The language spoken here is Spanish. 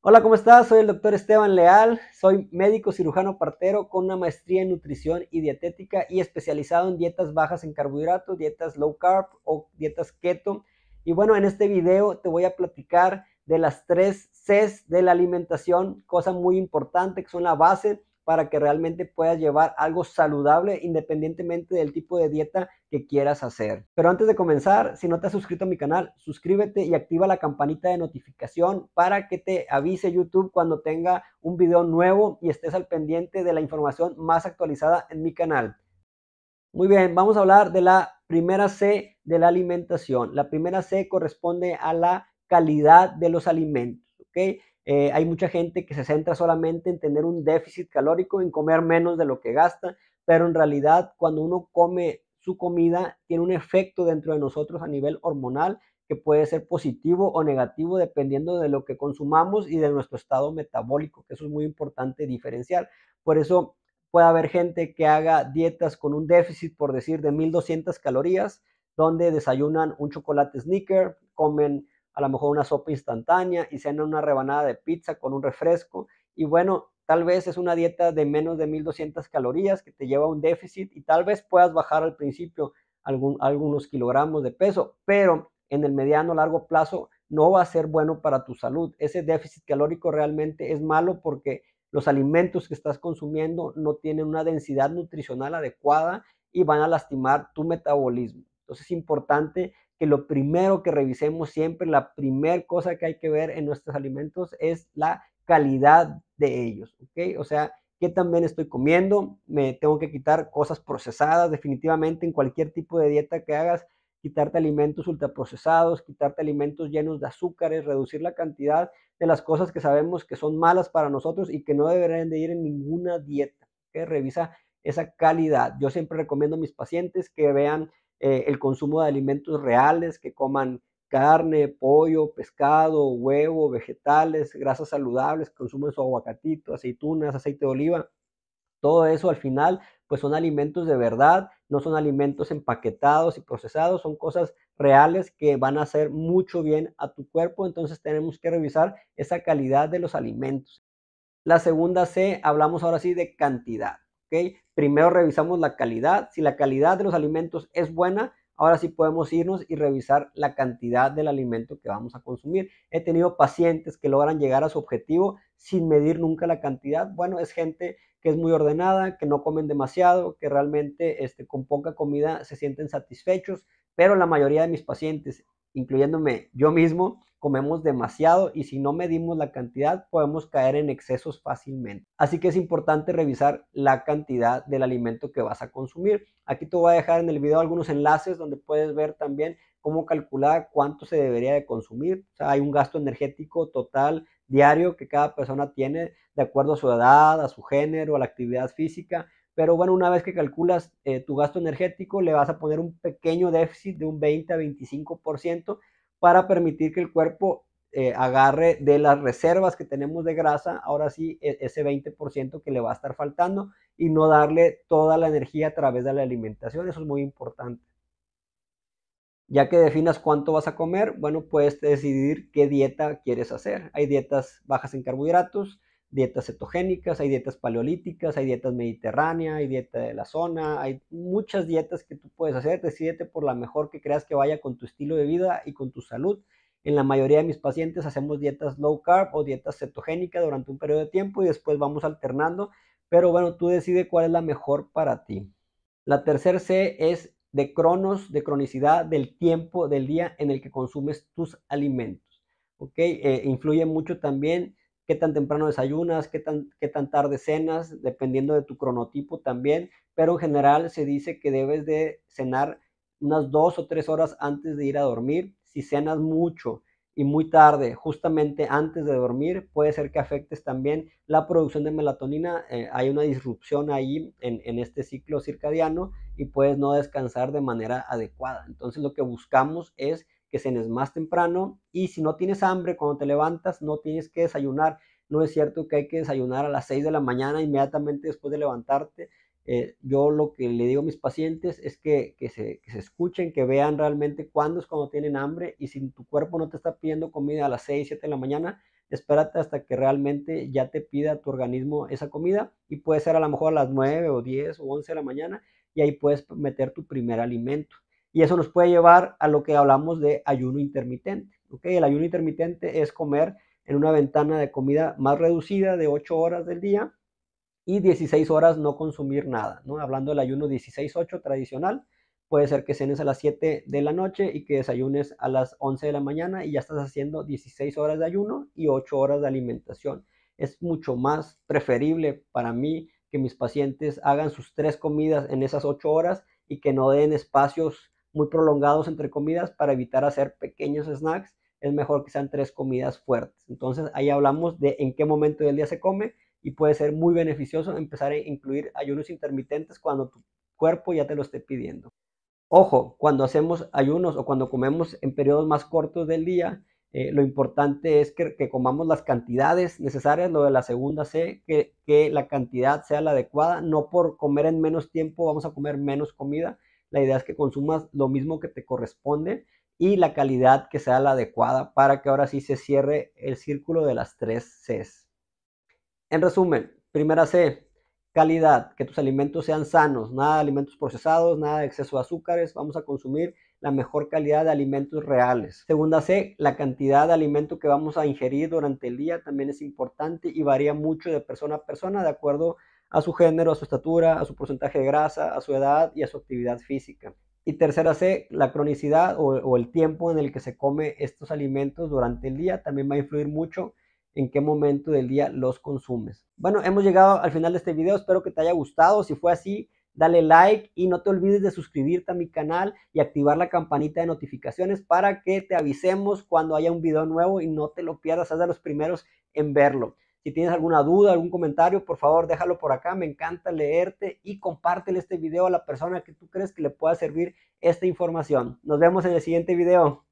Hola, ¿cómo estás? Soy el doctor Esteban Leal, soy médico cirujano partero con una maestría en nutrición y dietética y especializado en dietas bajas en carbohidratos, dietas low carb o dietas keto. Y bueno, en este video te voy a platicar de las tres Cs de la alimentación, cosa muy importante que son la base para que realmente puedas llevar algo saludable independientemente del tipo de dieta que quieras hacer. Pero antes de comenzar, si no te has suscrito a mi canal, suscríbete y activa la campanita de notificación para que te avise YouTube cuando tenga un video nuevo y estés al pendiente de la información más actualizada en mi canal. Muy bien, vamos a hablar de la primera C de la alimentación. La primera C corresponde a la calidad de los alimentos, ¿ok? Eh, hay mucha gente que se centra solamente en tener un déficit calórico, en comer menos de lo que gasta, pero en realidad cuando uno come su comida tiene un efecto dentro de nosotros a nivel hormonal que puede ser positivo o negativo dependiendo de lo que consumamos y de nuestro estado metabólico, que eso es muy importante diferenciar. Por eso puede haber gente que haga dietas con un déficit, por decir, de 1200 calorías, donde desayunan un chocolate sneaker, comen a lo mejor una sopa instantánea y cena una rebanada de pizza con un refresco. Y bueno, tal vez es una dieta de menos de 1200 calorías que te lleva a un déficit y tal vez puedas bajar al principio algunos kilogramos de peso, pero en el mediano largo plazo no va a ser bueno para tu salud. Ese déficit calórico realmente es malo porque los alimentos que estás consumiendo no tienen una densidad nutricional adecuada y van a lastimar tu metabolismo. Entonces es importante que lo primero que revisemos siempre, la primera cosa que hay que ver en nuestros alimentos es la calidad de ellos, ¿ok? O sea, qué también estoy comiendo, me tengo que quitar cosas procesadas, definitivamente en cualquier tipo de dieta que hagas, quitarte alimentos ultraprocesados, quitarte alimentos llenos de azúcares, reducir la cantidad de las cosas que sabemos que son malas para nosotros y que no deberían de ir en ninguna dieta. que Revisa esa calidad. Yo siempre recomiendo a mis pacientes que vean eh, el consumo de alimentos reales, que coman carne, pollo, pescado, huevo, vegetales, grasas saludables, consumen su aguacatito, aceitunas, aceite de oliva. Todo eso al final, pues son alimentos de verdad, no son alimentos empaquetados y procesados, son cosas reales que van a hacer mucho bien a tu cuerpo, entonces tenemos que revisar esa calidad de los alimentos. La segunda C, hablamos ahora sí de cantidad. Primero revisamos la calidad. Si la calidad de los alimentos es buena, ahora sí podemos irnos y revisar la cantidad del alimento que vamos a consumir. He tenido pacientes que logran llegar a su objetivo sin medir nunca la cantidad. Bueno, es gente que es muy ordenada, que no comen demasiado, que realmente este, con poca comida se sienten satisfechos, pero la mayoría de mis pacientes, incluyéndome yo mismo, comemos demasiado y si no medimos la cantidad podemos caer en excesos fácilmente. Así que es importante revisar la cantidad del alimento que vas a consumir. Aquí te voy a dejar en el video algunos enlaces donde puedes ver también cómo calcular cuánto se debería de consumir. hay un gasto energético total diario que cada persona tiene de acuerdo a su edad, a su género, a la actividad física. Pero bueno, una vez que calculas eh, tu gasto energético, le vas a poner un pequeño déficit de un 20 a 25% para permitir que el cuerpo eh, agarre de las reservas que tenemos de grasa, ahora sí, e, ese 20% que le va a estar faltando y no darle toda la energía a través de la alimentación. Eso es muy importante. Ya que definas cuánto vas a comer, bueno, puedes decidir qué dieta quieres hacer. Hay dietas bajas en carbohidratos, dietas cetogénicas, hay dietas paleolíticas, hay dietas mediterráneas, hay dieta de la zona, hay muchas dietas que tú puedes hacer, decídete por la mejor que creas que vaya con tu estilo de vida y con tu salud. En la mayoría de mis pacientes hacemos dietas low carb o dietas cetogénicas durante un periodo de tiempo y después vamos alternando, pero bueno, tú decides cuál es la mejor para ti. La tercera C es de cronos, de cronicidad del tiempo del día en el que consumes tus alimentos. ¿ok? Eh, influye mucho también qué tan temprano desayunas, qué tan, qué tan tarde cenas, dependiendo de tu cronotipo también, pero en general se dice que debes de cenar unas dos o tres horas antes de ir a dormir. Si cenas mucho y muy tarde, justamente antes de dormir, puede ser que afectes también la producción de melatonina. Eh, hay una disrupción ahí en este ciclo circadiano y puedes no descansar de manera adecuada. Entonces lo que buscamos es que cenes más temprano y si no tienes hambre cuando te levantas, no tienes que desayunar. No es cierto que hay que desayunar a las 6 de la mañana inmediatamente después de levantarte. Eh, yo lo que le digo a mis pacientes es que, se, que se escuchen, que vean realmente cuándo es cuando tienen hambre y si tu cuerpo no te está pidiendo comida a las 6, 7 de la mañana, espérate hasta que realmente ya te pida tu organismo esa comida y puede ser a lo mejor a las 9 o 10 o 11 de la mañana y ahí puedes meter tu primer alimento. Y eso nos puede llevar a lo que hablamos de ayuno intermitente. ¿okay? El ayuno intermitente es comer en una ventana de comida más reducida de 8 horas del día y 16 horas no consumir nada. ¿no? Hablando del ayuno 16-8 tradicional, puede ser que cenes a las 7 de la noche y que desayunes a las 11 de la mañana y ya estás haciendo 16 horas de ayuno y 8 horas de alimentación. Es mucho más preferible para mí que mis pacientes hagan sus tres comidas en esas 8 horas y que no den espacios muy prolongados entre comidas para evitar hacer pequeños snacks. Es mejor que sean tres comidas fuertes. Entonces ahí hablamos de en qué momento del día se come y puede ser muy beneficioso empezar a incluir ayunos intermitentes cuando tu cuerpo ya te lo esté pidiendo. Ojo, cuando hacemos ayunos o cuando comemos en periodos más cortos del día, eh, lo importante es que, comamos las cantidades necesarias, lo de la segunda C, que la cantidad sea la adecuada, no por comer en menos tiempo vamos a comer menos comida, la idea es que consumas lo mismo que te corresponde y la calidad que sea la adecuada para que ahora sí se cierre el círculo de las tres Cs. En resumen, primera C, calidad, que tus alimentos sean sanos, nada de alimentos procesados, nada de exceso de azúcares, vamos a consumir la mejor calidad de alimentos reales. Segunda C, la cantidad de alimento que vamos a ingerir durante el día también es importante y varía mucho de persona a persona de acuerdo a a su género, a su estatura, a su porcentaje de grasa, a su edad y a su actividad física. Y tercera C, la cronicidad o, el tiempo en el que se come estos alimentos durante el día también va a influir mucho en qué momento del día los consumes. Bueno, hemos llegado al final de este video, espero que te haya gustado, si fue así, dale like y no te olvides de suscribirte a mi canal y activar la campanita de notificaciones para que te avisemos cuando haya un video nuevo y no te lo pierdas, haz de los primeros en verlo. Si tienes alguna duda, algún comentario, por favor déjalo por acá. Me encanta leerte y compártele este video a la persona que tú crees que le pueda servir esta información. Nos vemos en el siguiente video.